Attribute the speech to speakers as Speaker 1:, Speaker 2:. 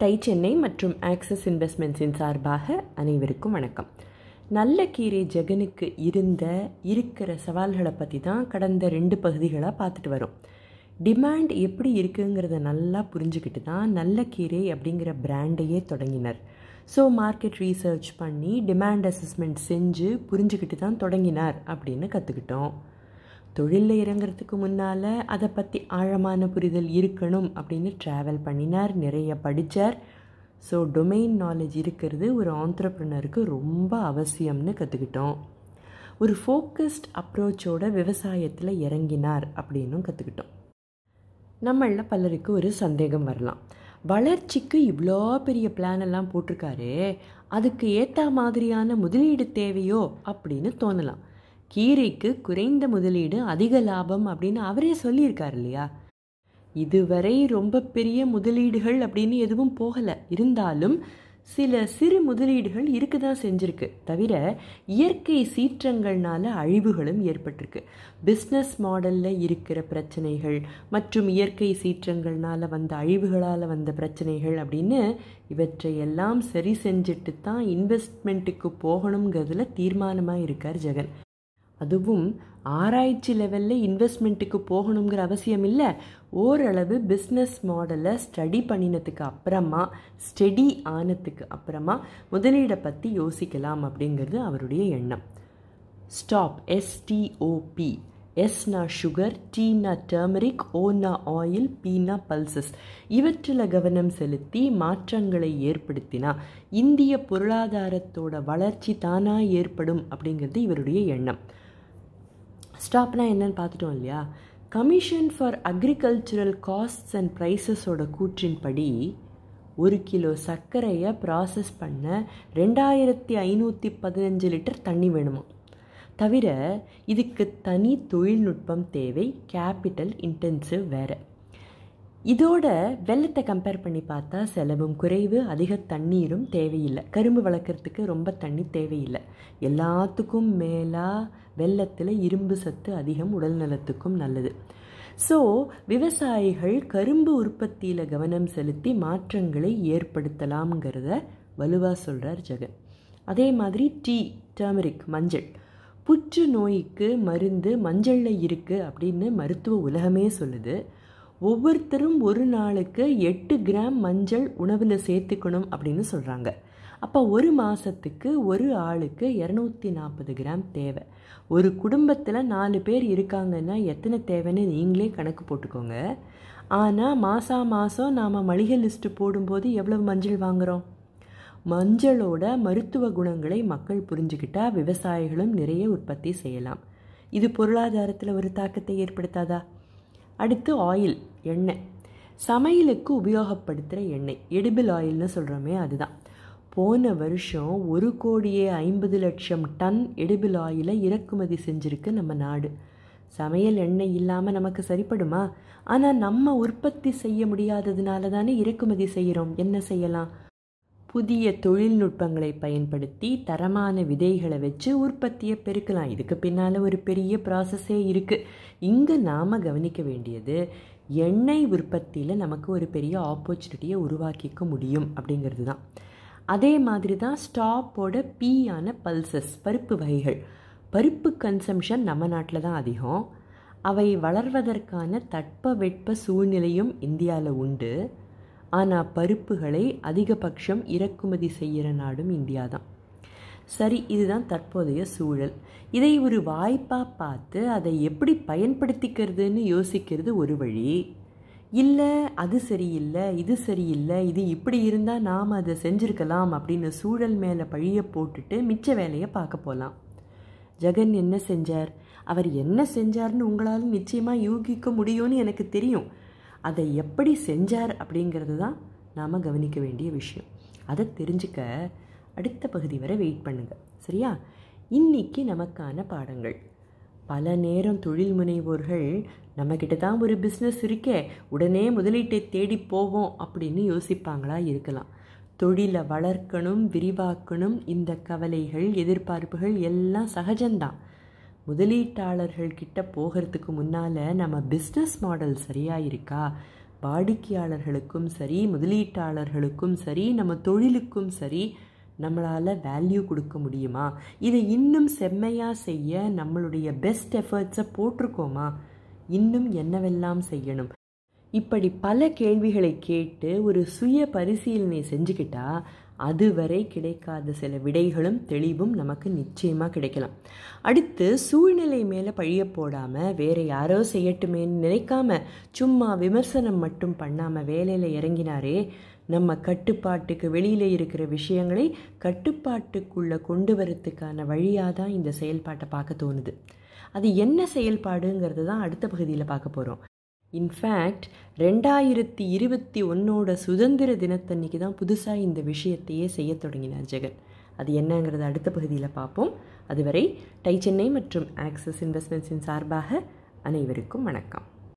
Speaker 1: tie Chennai மற்றும் access இன்வெஸ்ட்மெண்ட்ஸின் சார்பாக அனைவருக்கும் வணக்கம் நல்ல கீரை ஜெகனுக்கு இருந்த இருக்கிற சவால்களை பற்றி தான் கடந்த ரெண்டு பகுதிகளாக பார்த்துட்டு வரோம் டிமாண்ட் எப்படி இருக்குங்கிறத நல்லா புரிஞ்சுக்கிட்டு தான் நல்ல கீரை அப்படிங்கிற பிராண்டையே தொடங்கினர் ஸோ மார்க்கெட் ரீசர்ச் பண்ணி டிமாண்ட் அசஸ்மெண்ட் செஞ்சு புரிஞ்சுக்கிட்டு தான் தொடங்கினார் அப்படின்னு கற்றுக்கிட்டோம் தொழிலில் இறங்கிறதுக்கு முன்னால் அதை பற்றி ஆழமான புரிதல் இருக்கணும் அப்படின்னு ட்ராவல் பண்ணினார் நிறைய படித்தார் ஸோ டொமைன் நாலேஜ் இருக்கிறது ஒரு ஆண்டர்ப்ரனருக்கு ரொம்ப அவசியம்னு கற்றுக்கிட்டோம் ஒரு ஃபோக்கஸ்ட் அப்ரோச்சோட விவசாயத்தில் இறங்கினார் அப்படின்னும் கற்றுக்கிட்டோம் நம்மளில் பலருக்கு ஒரு சந்தேகம் வரலாம் வளர்ச்சிக்கு இவ்வளோ பெரிய பிளான் எல்லாம் போட்டிருக்காரு அதுக்கு ஏற்ற மாதிரியான முதலீடு தேவையோ அப்படின்னு தோணலாம் கீரைக்கு குறைந்த முதலீடு அதிக லாபம் அப்படின்னு அவரே சொல்லியிருக்கார் இல்லையா இதுவரை ரொம்ப பெரிய முதலீடுகள் அப்படின்னு எதுவும் போகலை இருந்தாலும் சில சிறு முதலீடுகள் இருக்க தான் செஞ்சுருக்கு தவிர இயற்கை சீற்றங்கள்னால அழிவுகளும் ஏற்பட்டிருக்கு பிஸ்னஸ் மாடலில் இருக்கிற பிரச்சனைகள் மற்றும் இயற்கை சீற்றங்கள்னால வந்த அழிவுகளால் வந்த பிரச்சனைகள் அப்படின்னு இவற்றையெல்லாம் சரி செஞ்சுட்டு தான் இன்வெஸ்ட்மெண்ட்டுக்கு போகணுங்கிறதுல தீர்மானமாக இருக்கார் ஜெகன் அதுவும் ஆராய்ச்சி லெவலில் இன்வெஸ்ட்மெண்ட்டுக்கு போகணுங்கிற அவசியம் இல்லை ஓரளவு பிஸ்னஸ் மாடலை ஸ்டடி பண்ணினதுக்கு அப்புறமா ஸ்டடி ஆனதுக்கு அப்புறமா முதலீடை பற்றி யோசிக்கலாம் அப்படிங்கிறது அவருடைய எண்ணம் ஸ்டாப் எஸ்டிஓபி எஸ்னா சுகர் டீனா டர்மரிக் ஓனா ஆயில் பீனா பல்சஸ் இவற்றில் கவனம் செலுத்தி மாற்றங்களை ஏற்படுத்தினா இந்திய பொருளாதாரத்தோட வளர்ச்சி தானாக ஏற்படும் அப்படிங்கிறது இவருடைய எண்ணம் ஸ்டாப்னா என்னன்னு பார்த்துட்டோம் இல்லையா commission for agricultural costs and ப்ரைஸஸோட கூற்றின்படி ஒரு கிலோ சர்க்கரையை ப்ராசஸ் பண்ண ரெண்டாயிரத்தி ஐநூற்றி பதினஞ்சு லிட்டர் தண்ணி வேணுமா தவிர இதுக்கு தனி தொழில்நுட்பம் தேவை கேபிட்டல் இன்டென்சிவ் வேறு இதோட வெள்ளத்தை கம்பேர் பண்ணி பார்த்தா செலவும் குறைவு அதிக தண்ணீரும் தேவையில்லை கரும்பு வளர்க்குறதுக்கு ரொம்ப தண்ணி தேவையில்லை எல்லாத்துக்கும் மேலாக வெள்ளத்தில் இரும்பு சத்து அதிகம் உடல் நலத்துக்கும் நல்லது ஸோ விவசாயிகள் கரும்பு உற்பத்தியில் கவனம் செலுத்தி மாற்றங்களை ஏற்படுத்தலாம்ங்கிறத வலுவாக சொல்கிறார் ஜெகன் அதே மாதிரி டீ டர்மரிக் மஞ்சள் புற்று நோய்க்கு மருந்து மஞ்சளில் இருக்குது அப்படின்னு மருத்துவ உலகமே சொல்லுது ஒவ்வொருத்தரும் ஒரு நாளுக்கு எட்டு கிராம் மஞ்சள் உணவில் சேர்த்துக்கணும் அப்படின்னு சொல்கிறாங்க அப்போ ஒரு மாதத்துக்கு ஒரு ஆளுக்கு இரநூத்தி நாற்பது கிராம் தேவை ஒரு குடும்பத்தில் நாலு பேர் இருக்காங்கன்னா எத்தனை தேவைன்னு நீங்களே கணக்கு போட்டுக்கோங்க ஆனால் மாதம் மாதம் நாம் மளிகை லிஸ்ட்டு போடும்போது எவ்வளவு மஞ்சள் வாங்குகிறோம் மஞ்சளோட மருத்துவ குணங்களை மக்கள் புரிஞ்சுக்கிட்டால் விவசாயிகளும் நிறைய உற்பத்தி செய்யலாம் இது பொருளாதாரத்தில் ஒரு தாக்கத்தை ஏற்படுத்தாதா அடுத்து ஆயில் எண்ணெய் சமையலுக்கு உபயோகப்படுத்துகிற எண்ணெய் எடிபிள் ஆயில்னு சொல்கிறோமே அதுதான் போன வருஷம் ஒரு கோடியே ஐம்பது லட்சம் டன் எடிபிள் ஆயிலை இறக்குமதி செஞ்சுருக்கு நம்ம நாடு சமையல் எண்ணெய் இல்லாமல் நமக்கு சரிப்படுமா ஆனால் நம்ம உற்பத்தி செய்ய முடியாததுனால தானே இறக்குமதி செய்கிறோம் என்ன செய்யலாம் புதிய தொழில்நுட்பங்களை பயன்படுத்தி தரமான விதைகளை வச்சு உற்பத்தியை பெருக்கலாம் இதுக்கு பின்னால் ஒரு பெரிய ப்ராசஸே இருக்குது இங்கே நாம் கவனிக்க வேண்டியது எண்ணெய் உற்பத்தியில் நமக்கு ஒரு பெரிய ஆப்பர்ச்சுனிட்டியை உருவாக்கிக்க முடியும் அப்படிங்கிறது தான் அதே மாதிரி தான் ஸ்டாப்போட பீயான பல்சஸ் பருப்பு வகைகள் பருப்பு கன்சம்ஷன் நம்ம நாட்டில் தான் அதிகம் அவை வளர்வதற்கான தட்பவெட்ப சூழ்நிலையும் இந்தியாவில் உண்டு ஆனால் பருப்புகளை அதிகபட்சம் இறக்குமதி செய்கிற நாடும் இந்தியா தான் சரி இதுதான் தற்போதைய சூழல் இதை ஒரு வாய்ப்பாக பார்த்து அதை எப்படி பயன்படுத்திக்கிறதுன்னு யோசிக்கிறது ஒரு வழி இல்லை அது சரியில்லை இது சரியில்லை இது இப்படி இருந்தால் நாம் அதை செஞ்சுருக்கலாம் அப்படின்னு சூழல் மேலே பழிய போட்டுட்டு மிச்ச வேலையை பார்க்க போகலாம் ஜெகன் என்ன செஞ்சார் அவர் என்ன செஞ்சார்னு உங்களால் நிச்சயமாக யூகிக்க முடியும்னு எனக்கு தெரியும் அதை எப்படி செஞ்சார் அப்படிங்கிறது தான் நாம் கவனிக்க வேண்டிய விஷயம் அதை தெரிஞ்சுக்க அடுத்த பகுதி வரை வெயிட் பண்ணுங்கள் சரியா இன்றைக்கி நமக்கான பாடங்கள் பல நேரம் தொழில் முனைவோர்கள் நம்மக்கிட்ட தான் ஒரு பிஸ்னஸ் இருக்கே உடனே முதலீட்டை தேடி போவோம் அப்படின்னு யோசிப்பாங்களா இருக்கலாம் தொழிலை வளர்க்கணும் விரிவாக்கணும் இந்த கவலைகள் எதிர்பார்ப்புகள் எல்லாம் சகஜம்தான் முதலீட்டாளர்கள் கிட்ட போகிறதுக்கு முன்னால் நம்ம பிஸ்னஸ் மாடல் சரியாக இருக்கா வாடிக்கையாளர்களுக்கும் சரி முதலீட்டாளர்களுக்கும் சரி நம்ம தொழிலுக்கும் சரி நம்மளால் வேல்யூ கொடுக்க முடியுமா இதை இன்னும் செம்மையாக செய்ய நம்மளுடைய பெஸ்ட் எஃபர்ட்ஸை போட்டிருக்கோமா இன்னும் என்னவெல்லாம் செய்யணும் இப்படி பல கேள்விகளை கேட்டு ஒரு சுய பரிசீலனை செஞ்சுக்கிட்டா அதுவரை கிடைக்காத சில விடைகளும் தெளிவும் நமக்கு நிச்சயமாக கிடைக்கலாம் அடுத்து சூழ்நிலை மேலே பழிய போடாமல் வேறு யாரோ செய்யட்டுமேன்னு நினைக்காம சும்மா விமர்சனம் மட்டும் பண்ணாமல் வேலையில் இறங்கினாரே நம்ம கட்டுப்பாட்டுக்கு வெளியில் இருக்கிற விஷயங்களை கட்டுப்பாட்டுக்குள்ளே கொண்டு வரத்துக்கான வழியாக தான் இந்த செயல்பாட்டை பார்க்க தோணுது அது என்ன செயல்பாடுங்கிறது தான் அடுத்த பகுதியில் பார்க்க போகிறோம் இன்ஃபேக்ட் ரெண்டாயிரத்தி இருபத்தி ஒன்னோட சுதந்திர தினத்தன்னைக்கு தான் புதுசாக இந்த விஷயத்தையே செய்ய தொடங்கினார் ஜெகன் அது என்னங்கிறத அடுத்த பகுதியில் பார்ப்போம் அதுவரை டை சென்னை மற்றும் ஆக்சிஸ் இன்வெஸ்ட்மெண்ட்ஸின் சார்பாக அனைவருக்கும் வணக்கம்